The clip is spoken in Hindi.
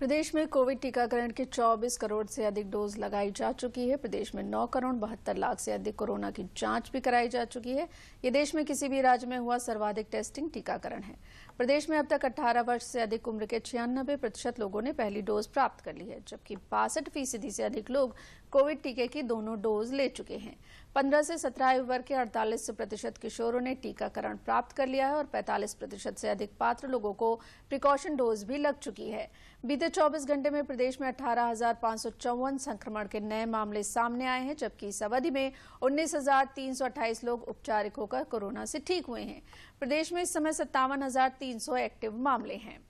प्रदेश में कोविड टीकाकरण के 24 करोड़ से अधिक डोज लगाई जा चुकी है प्रदेश में 9 करोड़ बहत्तर लाख से अधिक कोरोना की जांच भी कराई जा चुकी है ये देश में किसी भी राज्य में हुआ सर्वाधिक टेस्टिंग टीकाकरण है प्रदेश में अब तक 18 वर्ष से अधिक उम्र के छियानबे प्रतिशत लोगों ने पहली डोज प्राप्त कर ली है जबकि बासठ फीसदी से अधिक लोग कोविड टीके की दोनों डोज ले चुके हैं 15 से 17 आयु वर्ग के 48 प्रतिशत किशोरों ने टीकाकरण प्राप्त कर लिया है और 45 प्रतिशत से अधिक पात्र लोगों को प्रिकॉशन डोज भी लग चुकी है बीते 24 घंटे में प्रदेश में अठारह संक्रमण के नए मामले सामने आए हैं जबकि इस अवधि में उन्नीस लोग उपचारिक होकर कोरोना से ठीक हुए हैं प्रदेश में इस समय सत्तावन एक्टिव मामले हैं